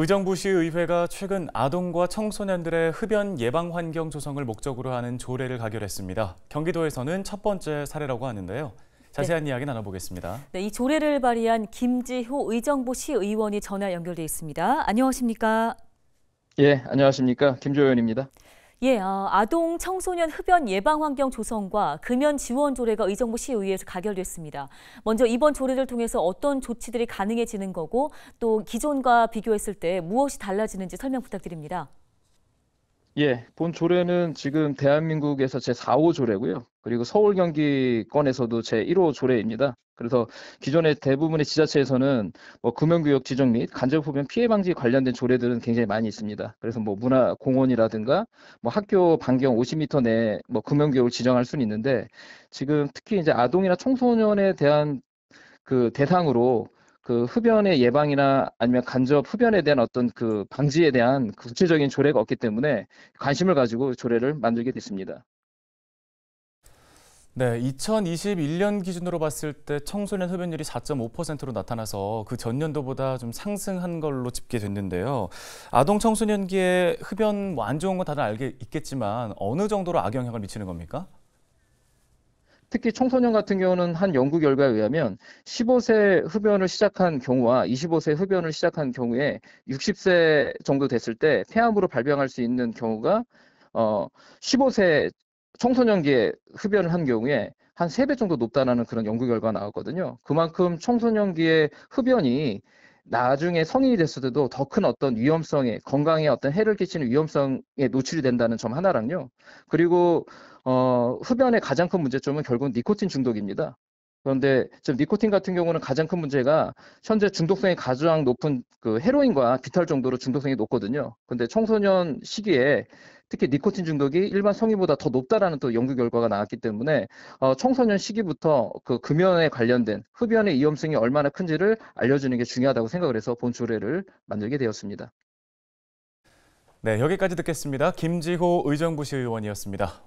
의정부시 의회가 최근 아동과 청소년들의 흡연 예방 환경 조성을 목적으로 하는 조례를 가결했습니다. 경기도에서는 첫 번째 사례라고 하는데요. 자세한 네. 이야기 나눠보겠습니다. 네, 이 조례를 발의한 김지효 의정부시 의원이 전화 연결돼 있습니다. 안녕하십니까? 예, 안녕하십니까? 김조현입니다. 예, 어, 아동 청소년 흡연 예방 환경 조성과 금연 지원 조례가 의정부 시의회에서 가결됐습니다. 먼저 이번 조례를 통해서 어떤 조치들이 가능해지는 거고 또 기존과 비교했을 때 무엇이 달라지는지 설명 부탁드립니다. 예, 본 조례는 지금 대한민국에서 제 4호 조례고요. 그리고 서울 경기권에서도 제 1호 조례입니다. 그래서 기존의 대부분의 지자체에서는 뭐 금연구역 지정 및 간접흡연 피해 방지 관련된 조례들은 굉장히 많이 있습니다. 그래서 뭐 문화 공원이라든가 뭐 학교 반경 50m 내에 뭐 금연구역을 지정할 수는 있는데 지금 특히 이제 아동이나 청소년에 대한 그 대상으로 그 흡연의 예방이나 아니면 간접 흡연에 대한 어떤 그 방지에 대한 그 구체적인 조례가 없기 때문에 관심을 가지고 조례를 만들게 됐습니다. 네, 2021년 기준으로 봤을 때 청소년 흡연율이 4.5%로 나타나서 그 전년도보다 좀 상승한 걸로 집계됐는데요. 아동 청소년기에 흡연 뭐안 좋은 건 다들 알게 있겠지만 어느 정도로 악영향을 미치는 겁니까? 특히 청소년 같은 경우는 한 연구 결과에 의하면 15세 흡연을 시작한 경우와 25세 흡연을 시작한 경우에 60세 정도 됐을 때 폐암으로 발병할 수 있는 경우가 어 15세 청소년기에 흡연을 한 경우에 한 3배 정도 높다는 그런 연구 결과가 나왔거든요. 그만큼 청소년기에 흡연이 나중에 성인이 됐을 때도 더 큰 어떤 위험성에 건강에 어떤 해를 끼치는 위험성에 노출이 된다는 점 하나랑요. 그리고 어, 흡연의 가장 큰 문제점은 결국 니코틴 중독입니다. 그런데 지금 니코틴 같은 경우는 가장 큰 문제가 현재 중독성이 가장 높은 그 헤로인과 비탈 정도로 중독성이 높거든요. 근데 청소년 시기에 특히 니코틴 중독이 일반 성인보다 더 높다라는 또 연구 결과가 나왔기 때문에 어, 청소년 시기부터 그 금연에 관련된 흡연의 위험성이 얼마나 큰지를 알려주는 게 중요하다고 생각을 해서 본 조례를 만들게 되었습니다. 네, 여기까지 듣겠습니다. 김지호 의정부시의원이었습니다.